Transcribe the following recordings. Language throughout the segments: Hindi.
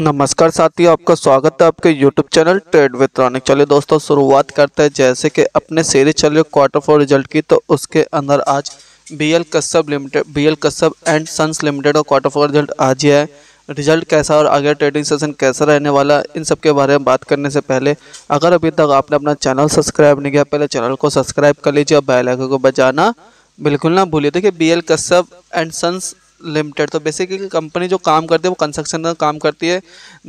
नमस्कार साथियों आपका स्वागत है आपके YouTube चैनल ट्रेड विद्रॉनिक चलिए दोस्तों शुरुआत करते हैं जैसे कि अपने सीरीज चलिए क्वार्टर फोर रिजल्ट की तो उसके अंदर आज B L Kashyap limited B L Kashyap and sons limited का क्वार्टर फोर रिजल्ट आज ही है रिजल्ट कैसा और आगे ट्रेडिंग सेशन कैसा रहने वाला इन सब के बारे में बात करने से पहले अगर अभी तक आपने अपना चैनल सब्सक्राइब नहीं किया पहले चैनल को सब्सक्राइब कर लीजिए और बैलैक को बजाना बिल्कुल ना भूलिए देखिए B L Kashyap and sons limited तो बेसिकली कंपनी जो काम करती है वो कंस्ट्रक्शन का काम करती है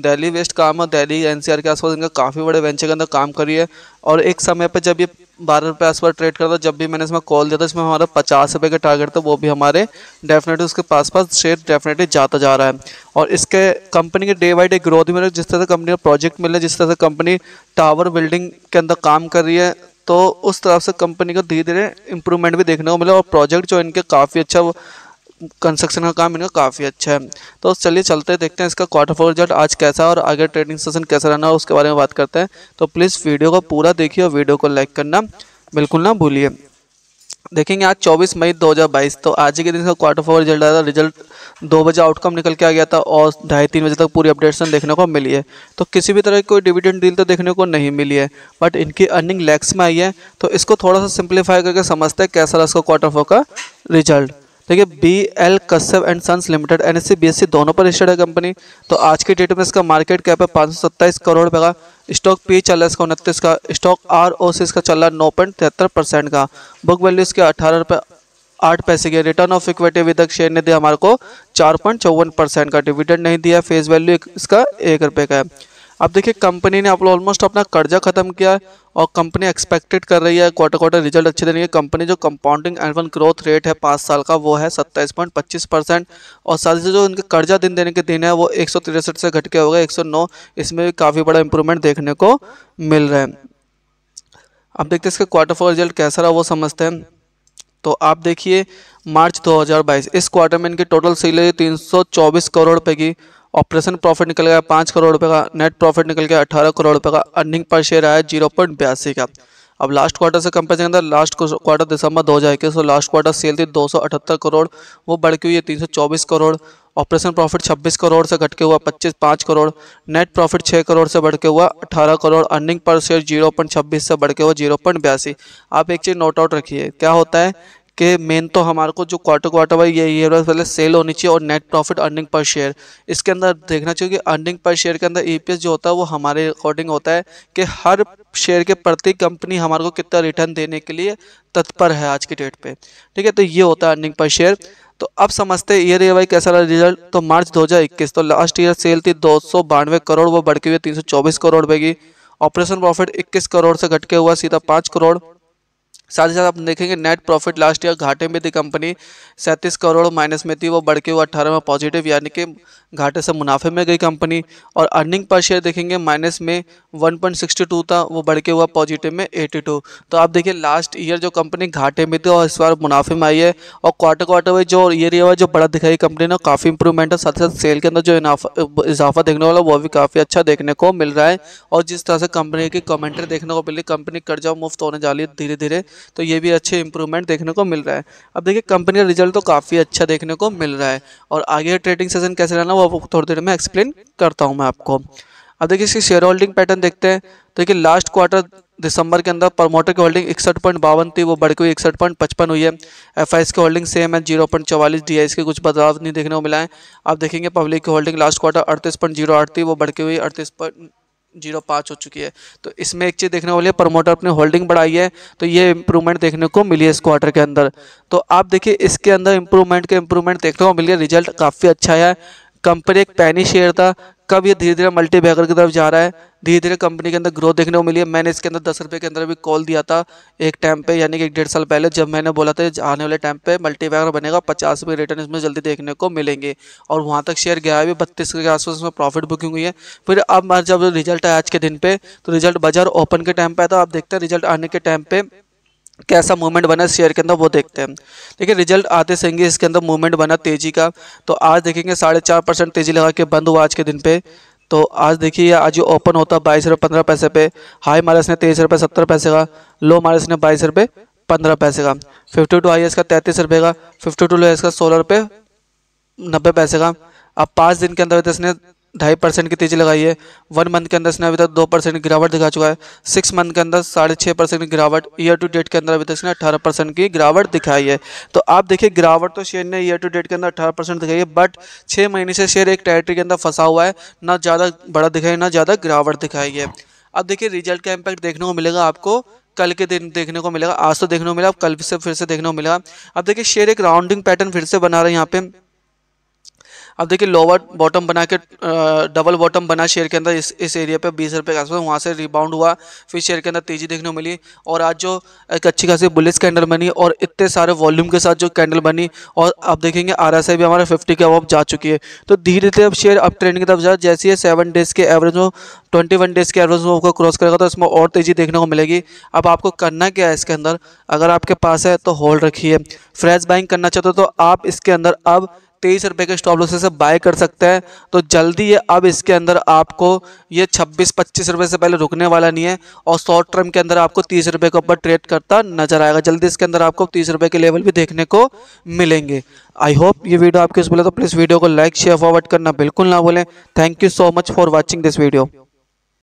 दिल्ली वेस्ट काम और दिल्ली एनसीआर के आसपास इनका काफ़ी बड़े वेंचर के अंदर काम करी है और एक समय पर जब ये बारह रुपये आसपास ट्रेड करता जब भी मैंने इसमें कॉल दिया था इसमें हमारा पचास रुपये का टारगेट था वो भी हमारे डेफिनेटली उसके पास पास शेयर डेफिनेटली जाता जा रहा है और इसके कंपनी के डे बाई डे ग्रोथ मिल है जिस तरह से कंपनी का प्रोजेक्ट मिल रहा है जिस तरह से कंपनी टावर बिल्डिंग के अंदर काम कर रही है तो उस तरफ से कंपनी को धीरे धीरे इंप्रूवमेंट भी देखने को मिला और प्रोजेक्ट जो इनके काफ़ी अच्छा कंस्ट्रक्शन का काम इनका काफ़ी अच्छा है तो चलिए चलते देखते हैं इसका क्वार्टर फोर रिजल्ट आज कैसा और आगे ट्रेडिंग सेशन कैसा रहना उसके बारे में बात करते हैं तो प्लीज़ वीडियो को पूरा देखिए और वीडियो को लाइक करना बिल्कुल ना भूलिए देखेंगे आज 24 मई 2022 तो आज के दिन का क्वार्टर फोर रिजल्ट आया था रिजल्ट दो बजे आउटकम निकल के आ गया था और ढाई तीन बजे तक पूरी अपडेट्सन देखने को मिली है तो किसी भी तरह की कोई डिविडेंड डील तो देखने को नहीं मिली है बट इनकी अर्निंग लैक्स में आई है तो इसको थोड़ा सा सिंप्लीफाई करके समझते हैं कैसा रहा इसका क्वार्टर फोर का रिजल्ट देखिए B L Kashyap and sons limited N S दोनों पर रजिस्टर्ड है कंपनी तो आज की डेट में इसका मार्केट कैप है पाँच करोड़ रुपये का स्टॉक पी चल रहा है इसका उनतीस का स्टॉक आर ओ सी इसका चल रहा है नौ पॉइंट तिहत्तर परसेंट का बुक वैल्यू इसके अठारह रुपये आठ पैसे के रिटर्न ऑफ इक्विटी अभी तक शेयर ने दिया हमारे को चार पॉइंट चौवन परसेंट का डिविडेंड नहीं दिया फेस वैल्यू इसका एक रुपये का है अब देखिए कंपनी ने आप ऑलमोस्ट अपना कर्जा खत्म किया है और कंपनी एक्सपेक्टेड कर रही है क्वार्टर क्वार्टर रिजल्ट अच्छे देने कंपनी जो कंपाउंडिंग एनुअल ग्रोथ रेट है पाँच साल का वो है सत्ताईस पॉइंट पच्चीस परसेंट और साथ ही जो इनके कर्जा दिन देने के दिन है वो एक सौ तिरसठ से घट के होगा एक सौ नौ इसमें भी काफ़ी बड़ा इंप्रूवमेंट देखने को मिल रहा है अब देखते हैं इसका क्वार्टर फोर रिजल्ट कैसा रहा वो समझते हैं तो आप देखिए मार्च दो इस क्वार्टर में इनकी टोटल सेल है तीन करोड़ रुपए की ऑपरेशन प्रॉफिट निकल गया पाँच करोड़ रुपए का नेट प्रॉफिट निकल गया अठारह करोड़ रुपए का अर्निंग पर शेयर आया जीरो पॉइंट बयासी का अब लास्ट क्वार्टर से कंपेयर था लास्ट क्वार्टर दिसंबर दो हज़ार इक्कीस लास्ट क्वार्टर सेल थी दो सौ अठहत्तर करोड़ वो बढ़ के हुई है तीन सौ चौबीस करोड़ ऑपरेशन प्रॉफिट छब्बीस करोड़ से घट के हुआ पच्चीस पाँच करोड़ नेट प्रॉफिट छः करोड़ से बढ़ के हुआ अठारह crore earning per share zero point छब्बीस से बढ़ के हुआ जीरो पॉइंट बयासी आप एक चीज़ नोट आउट रखिए क्या होता है कि मेन तो हमारे को जो क्वार्टर क्वार्टर वाइज ये पहले सेल होनी चाहिए और net profit earning per share इसके अंदर देखना चाहिए कि अर्निंग पर शेयर के अंदर ई e जो होता है वो हमारे अकॉर्डिंग होता है कि हर शेयर के प्रति कंपनी हमारे को कितना रिटर्न देने के लिए तत्पर है आज के डेट पर ठीक है तो ये होता है अर्निंग पर शेयर तो अब समझते हैं ईयर वाई कैसा रहा रिजल्ट तो मार्च 2021 तो लास्ट ईयर सेल थी दो करोड़ वो बढ़ के हुए 324 करोड़ रुपए की ऑपरेशन प्रॉफिट 21 करोड़ से घटके हुआ सीधा 5 करोड़ साथ ही साथ आप देखेंगे नेट प्रॉफिट लास्ट ईयर घाटे में थी कंपनी सैंतीस करोड़ माइनस में थी वो बढ़ के वो अट्ठारह में पॉजिटिव यानी कि घाटे से मुनाफे में गई कंपनी और अर्निंग पर शेयर देखेंगे माइनस में 1.62 था वो बढ़ के हुआ पॉजिटिव में 82 तो आप देखिए लास्ट ईयर जो कंपनी घाटे में थी और इस बार मुनाफे में आई है और क्वार्टर क्वार्टर में जो ईयर ईयर जो बड़ा दिखाई कंपनी ने काफ़ी इंप्रूवमेंट है साथ ही साथ सेल के अंदर जो इजाफा देखने वाला वो भी काफ़ी अच्छा देखने को मिल रहा है और जिस तरह से कंपनी की कमेंट्री देखने को मिली कंपनी कर्जा मुफ्त होने जा रही है धीरे धीरे तो ये भी अच्छे इंप्रूवमेंट देखने को मिल रहा है अब देखिए कंपनी का रिजल्ट तो काफ़ी अच्छा देखने को मिल रहा है और आगे ट्रेडिंग सेशन कैसे रहना वो थोड़ी देर में एक्सप्लेन करता हूँ मैं आपको अब देखिए इसकी शेयर होल्डिंग पैटर्न देखते हैं तो देखिए लास्ट क्वार्टर दिसंबर के अंदर प्रमोटर की होल्डिंग इकसठ पॉइंट बावन थी वो बढ़ के हुई इकसठ पॉइंट पचपन हुई है एफ आई की होल्डिंग सेम है जीरो पॉइंट चौवालीस डी के कुछ बदलाव नहीं देखने को मिला है आप देखेंगे पब्लिक की होल्डिंग लास्ट क्वार्टर अड़तीस पॉइंट जीरो आठ थी वो बढ़ के हुई अड़तीस पॉइंट जीरो पाँच हो चुकी है तो इसमें एक चीज़ देखने वाली है प्रमोटर अपने होल्डिंग बढ़ाई है तो ये इम्प्रूवमेंट देखने को मिली है इस क्वार्टर के अंदर तो आप देखिए इसके अंदर इंप्रूवमेंट के इम्प्रूवमेंट देखने को मिली है रिजल्ट काफ़ी अच्छा आया कंपनी एक पैनी शेयर था कब ये धीरे धीरे मल्टी बैगर की तरफ जा रहा है धीरे धीरे कंपनी के अंदर ग्रोथ देखने को मिली है मैंने इसके अंदर दस रुपये के अंदर भी कॉल दिया था एक टाइम पे यानी कि एक डेढ़ साल पहले जब मैंने बोला था आने वाले टाइम पे मल्टी बैगर बनेगा पचास रुपये रिटर्न इसमें जल्दी देखने को मिलेंगे और वहाँ तक शेयर गया भी बत्तीस के आसपास उसमें प्रॉफिट बुकिंग हुई है फिर अब जब रिजल्ट आया आज के दिन पे तो रिजल्ट बाजार ओपन के टाइम पर आया था आप देखते हैं रिजल्ट आने के टाइम पर कैसा मूवमेंट बना शेयर के अंदर वो देखते हैं देखिए रिजल्ट आते सेंगे इसके अंदर मूवमेंट बना तेज़ी का तो आज देखेंगे साढ़े चार परसेंट तेज़ी लगा के बंद हुआ आज के दिन पे तो आज देखिए आज ये ओपन होता है बाईस रुपये पंद्रह पैसे पे हाई मारस ने तेईस रुपये सत्तर पैसे का लो मारस ने बाईस रुपये पंद्रह पैसे का फिफ्टी टू हाई इसका तैंतीस रुपये का फिफ्टी टू लो इसका सोलह रुपये नब्बे पैसे का अब पाँच दिन के अंदर इसने ढाई परसेंट की तेजी लगाई है वन मंथ के अंदर इसने अभी तक दो परसेंट गिरावट दिखा चुका है सिक्स मंथ के अंदर साढ़े छः परसेंट की गिरावट ईयर टू डेट के अंदर अभी तक इसने अठारह परसेंट की गिरावट दिखाई है तो आप देखिए गिरावट तो शेयर ने ईयर टू डेट के अंदर अठारह परसेंट दिखाई है बट छः महीने से शेयर एक टेरेटरी के अंदर फंसा हुआ है ना ज़्यादा बड़ा दिखाई ना ज़्यादा गिरावट दिखाई है अब देखिए रिजल्ट का इम्पैक्ट देखने को मिलेगा आपको कल के दिन देखने को मिलेगा आज तो देखने को मिला अब कल से फिर से देखने को मिलेगा अब देखिए शेयर एक राउंडिंग पैटर्न फिर से बना रहा है यहाँ पे अब देखिए लोअर बॉटम बना के डबल बॉटम बना शेयर के अंदर इस इस एरिया पे बीस रुपये के आसपास वहाँ से रिबाउंड हुआ फिर शेयर के अंदर तेज़ी देखने को मिली और आज जो एक अच्छी खासी बुलिस कैंडल बनी और इतने सारे वॉल्यूम के साथ जो कैंडल बनी और आप देखेंगे आर भी हमारा फिफ्टी के अब जा चुकी है तो धीरे धीरे अब शेयर अब ट्रेंड की तरफ जा जैसे ही सेवन डेज़ के एवरेज हो ट्वेंटी वन डेज़ के एवरेज में उसको क्रॉस करेगा तो इसमें और तेज़ी देखने को मिलेगी अब आपको करना क्या है इसके अंदर अगर आपके पास है तो होल्ड रखिए फ्रेश बाइंग करना चाहते हो तो आप इसके अंदर अब तेईस रुपए के स्टॉप लॉस से बाय कर सकते हैं तो जल्दी ये अब इसके अंदर आपको ये छब्बीस पच्चीस रुपए से पहले रुकने वाला नहीं है और शॉर्ट टर्म के अंदर आपको तीस रुपये के ऊपर ट्रेड करता नजर आएगा जल्दी इसके अंदर आपको तीस रुपए के लेवल भी देखने को मिलेंगे आई होप ये वीडियो आपके उस बोले तो प्लीज़ वीडियो को लाइक शेयर फॉरवर्ड करना बिल्कुल ना बोलें thank you so much for watching this video